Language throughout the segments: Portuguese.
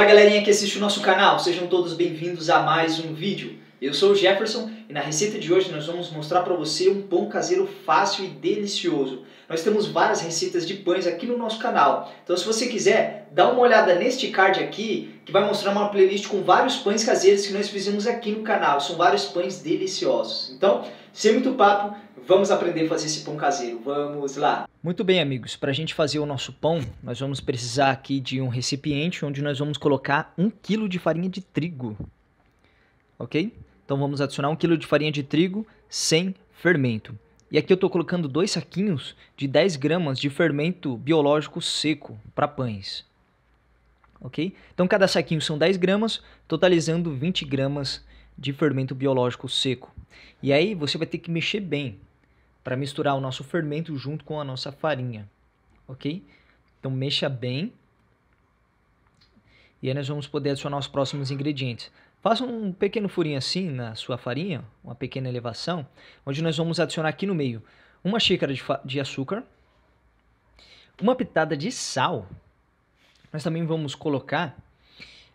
Olá galerinha que assiste o nosso canal, sejam todos bem-vindos a mais um vídeo. Eu sou o Jefferson e na receita de hoje nós vamos mostrar para você um pão caseiro fácil e delicioso. Nós temos várias receitas de pães aqui no nosso canal, então se você quiser, dá uma olhada neste card aqui que vai mostrar uma playlist com vários pães caseiros que nós fizemos aqui no canal. São vários pães deliciosos. Então sem muito papo, vamos aprender a fazer esse pão caseiro. Vamos lá! Muito bem, amigos. Para a gente fazer o nosso pão, nós vamos precisar aqui de um recipiente onde nós vamos colocar um quilo de farinha de trigo. Ok? Então vamos adicionar um quilo de farinha de trigo sem fermento. E aqui eu estou colocando dois saquinhos de 10 gramas de fermento biológico seco para pães. Ok? Então cada saquinho são 10 gramas, totalizando 20 gramas de de fermento biológico seco. E aí você vai ter que mexer bem para misturar o nosso fermento junto com a nossa farinha, ok? Então mexa bem e aí nós vamos poder adicionar os próximos ingredientes. Faça um pequeno furinho assim na sua farinha, uma pequena elevação, onde nós vamos adicionar aqui no meio uma xícara de, de açúcar, uma pitada de sal. Nós também vamos colocar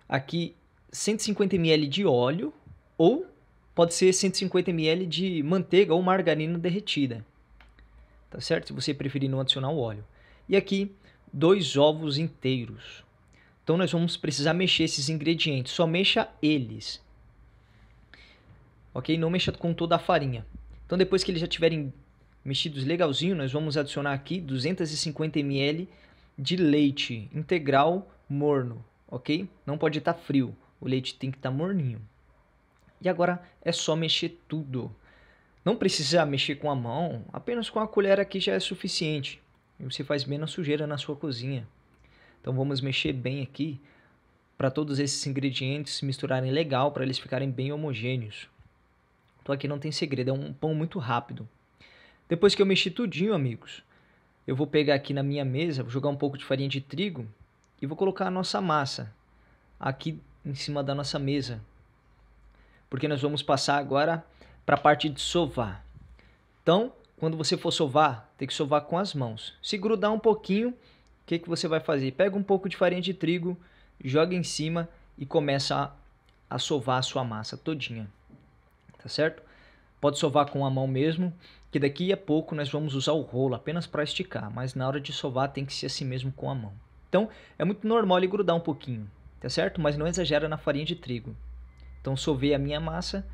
aqui 150 ml de óleo ou pode ser 150 ml de manteiga ou margarina derretida. Tá certo? Se você preferir não adicionar o óleo. E aqui, dois ovos inteiros. Então nós vamos precisar mexer esses ingredientes, só mexa eles. OK? Não mexa com toda a farinha. Então depois que eles já tiverem mexidos legalzinho, nós vamos adicionar aqui 250 ml de leite integral morno, ok? Não pode estar tá frio, o leite tem que estar tá morninho. E agora é só mexer tudo. Não precisa mexer com a mão, apenas com a colher aqui já é suficiente. E você faz menos sujeira na sua cozinha. Então vamos mexer bem aqui para todos esses ingredientes se misturarem legal, para eles ficarem bem homogêneos. Então aqui não tem segredo, é um pão muito rápido. Depois que eu mexi tudinho, amigos, eu vou pegar aqui na minha mesa, vou jogar um pouco de farinha de trigo e vou colocar a nossa massa aqui em cima da nossa mesa porque nós vamos passar agora para a parte de sovar. Então, quando você for sovar, tem que sovar com as mãos. Se grudar um pouquinho, o que, que você vai fazer? Pega um pouco de farinha de trigo, joga em cima e começa a, a sovar a sua massa todinha, tá certo? Pode sovar com a mão mesmo, que daqui a pouco nós vamos usar o rolo apenas para esticar, mas na hora de sovar tem que ser assim mesmo com a mão. Então, é muito normal ele grudar um pouquinho, tá certo? Mas não exagera na farinha de trigo. Então sovei a minha massa.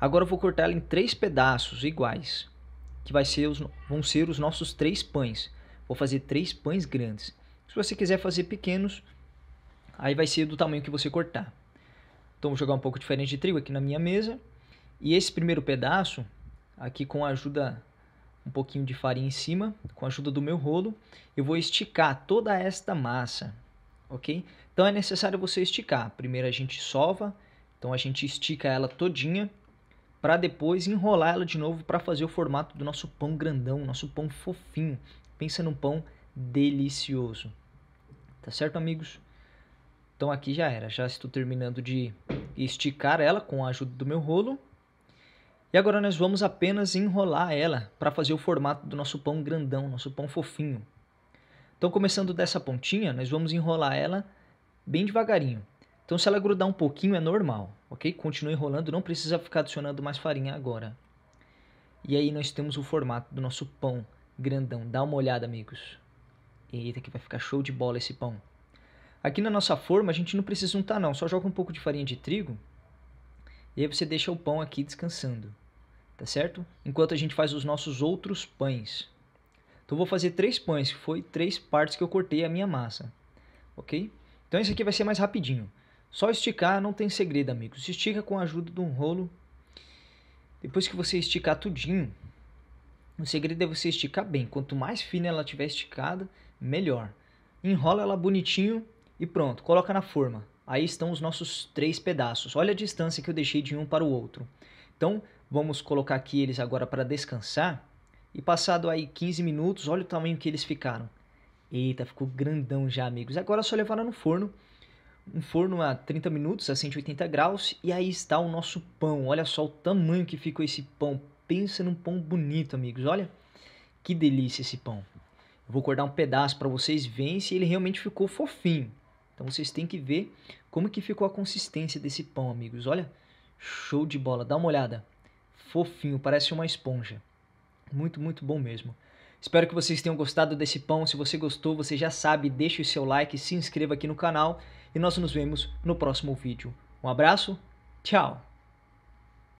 Agora eu vou cortar ela em três pedaços iguais, que vai ser os, vão ser os nossos três pães. Vou fazer três pães grandes. Se você quiser fazer pequenos, aí vai ser do tamanho que você cortar. Então vou jogar um pouco de farinha de trigo aqui na minha mesa. E esse primeiro pedaço, aqui com a ajuda um pouquinho de farinha em cima, com a ajuda do meu rolo, eu vou esticar toda esta massa, ok? Então é necessário você esticar. Primeiro a gente sova, então a gente estica ela todinha para depois enrolar ela de novo para fazer o formato do nosso pão grandão, nosso pão fofinho. Pensa num pão delicioso. Tá certo, amigos? Então aqui já era, já estou terminando de esticar ela com a ajuda do meu rolo. E agora nós vamos apenas enrolar ela para fazer o formato do nosso pão grandão, nosso pão fofinho. Então começando dessa pontinha, nós vamos enrolar ela bem devagarinho. Então, se ela grudar um pouquinho, é normal, ok? Continua enrolando, não precisa ficar adicionando mais farinha agora. E aí nós temos o formato do nosso pão grandão. Dá uma olhada, amigos. Eita, que vai ficar show de bola esse pão. Aqui na nossa forma, a gente não precisa untar não, só joga um pouco de farinha de trigo. E aí você deixa o pão aqui descansando, tá certo? Enquanto a gente faz os nossos outros pães. Então vou fazer três pães, que foi três partes que eu cortei a minha massa, ok? Então esse aqui vai ser mais rapidinho. Só esticar não tem segredo, amigos. Estica com a ajuda de um rolo. Depois que você esticar tudinho, o segredo é você esticar bem. Quanto mais fina ela tiver esticada, melhor. Enrola ela bonitinho e pronto, coloca na forma. Aí estão os nossos três pedaços. Olha a distância que eu deixei de um para o outro. Então, vamos colocar aqui eles agora para descansar. E passado aí 15 minutos, olha o tamanho que eles ficaram. Eita, ficou grandão já, amigos. Agora é só levar ela no forno um forno a 30 minutos, a 180 graus, e aí está o nosso pão. Olha só o tamanho que ficou esse pão. Pensa num pão bonito, amigos. Olha que delícia esse pão. Eu vou cortar um pedaço para vocês verem se ele realmente ficou fofinho. Então vocês têm que ver como que ficou a consistência desse pão, amigos. Olha, show de bola. Dá uma olhada. Fofinho, parece uma esponja. Muito, muito bom mesmo. Espero que vocês tenham gostado desse pão. Se você gostou, você já sabe, deixe o seu like, se inscreva aqui no canal e nós nos vemos no próximo vídeo. Um abraço, tchau!